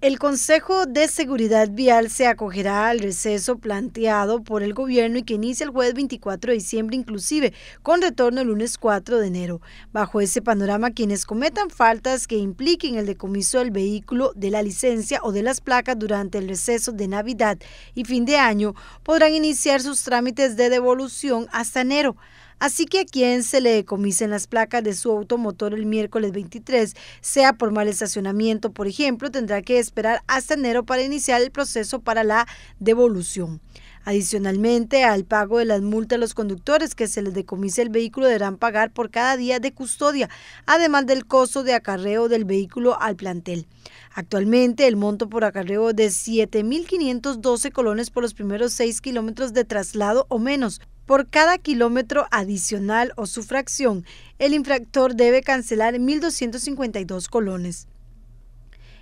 El Consejo de Seguridad Vial se acogerá al receso planteado por el gobierno y que inicia el jueves 24 de diciembre inclusive, con retorno el lunes 4 de enero. Bajo ese panorama, quienes cometan faltas que impliquen el decomiso del vehículo, de la licencia o de las placas durante el receso de Navidad y fin de año podrán iniciar sus trámites de devolución hasta enero. Así que a quien se le decomisen las placas de su automotor el miércoles 23, sea por mal estacionamiento, por ejemplo, tendrá que esperar hasta enero para iniciar el proceso para la devolución. Adicionalmente, al pago de las multas, los conductores que se les decomise el vehículo deberán pagar por cada día de custodia, además del costo de acarreo del vehículo al plantel. Actualmente, el monto por acarreo es de 7.512 colones por los primeros 6 kilómetros de traslado o menos. Por cada kilómetro adicional o su fracción, el infractor debe cancelar 1.252 colones.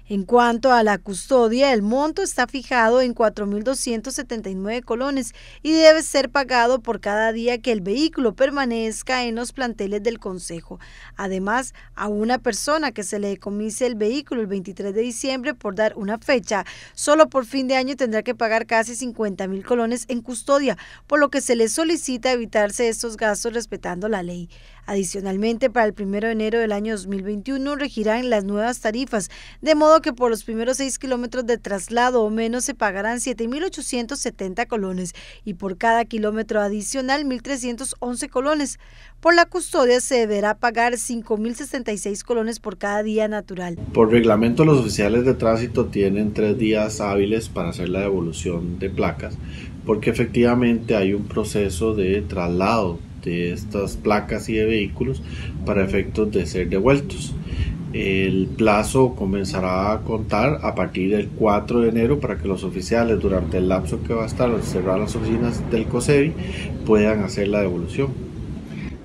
En cuanto a la custodia, el monto está fijado en 4.279 colones y debe ser pagado por cada día que el vehículo permanezca en los planteles del Consejo. Además, a una persona que se le decomise el vehículo el 23 de diciembre por dar una fecha, solo por fin de año tendrá que pagar casi 50.000 colones en custodia, por lo que se le solicita evitarse estos gastos respetando la ley. Adicionalmente, para el 1 de enero del año 2021 regirán las nuevas tarifas, de modo que por los primeros 6 kilómetros de traslado o menos se pagarán 7.870 colones y por cada kilómetro adicional 1.311 colones. Por la custodia se deberá pagar 5.066 colones por cada día natural. Por reglamento los oficiales de tránsito tienen tres días hábiles para hacer la devolución de placas porque efectivamente hay un proceso de traslado de estas placas y de vehículos para efectos de ser devueltos. El plazo comenzará a contar a partir del 4 de enero para que los oficiales durante el lapso que va a estar cerradas las oficinas del COSEBI puedan hacer la devolución.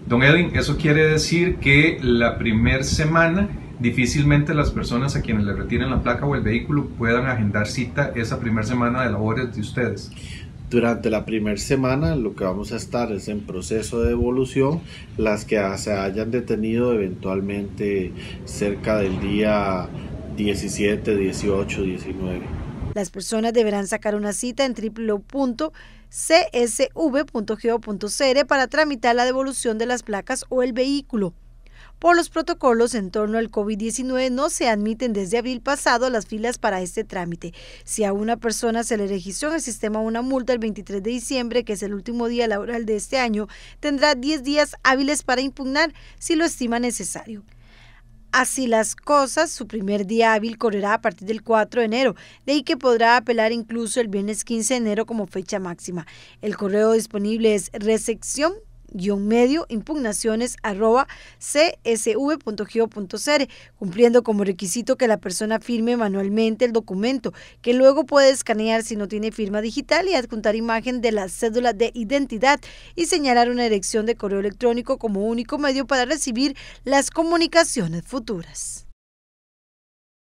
Don Edwin, eso quiere decir que la primera semana difícilmente las personas a quienes le retiren la placa o el vehículo puedan agendar cita esa primera semana de labores de ustedes. Durante la primera semana lo que vamos a estar es en proceso de devolución las que se hayan detenido eventualmente cerca del día 17, 18, 19. Las personas deberán sacar una cita en www.csv.gov.cr para tramitar la devolución de las placas o el vehículo por los protocolos en torno al COVID-19 no se admiten desde abril pasado las filas para este trámite. Si a una persona se le registró en el sistema una multa el 23 de diciembre, que es el último día laboral de este año, tendrá 10 días hábiles para impugnar si lo estima necesario. Así las cosas, su primer día hábil correrá a partir del 4 de enero, de ahí que podrá apelar incluso el viernes 15 de enero como fecha máxima. El correo disponible es recepción guión medio impugnaciones arroba cumpliendo como requisito que la persona firme manualmente el documento, que luego puede escanear si no tiene firma digital y adjuntar imagen de la cédula de identidad y señalar una dirección de correo electrónico como único medio para recibir las comunicaciones futuras.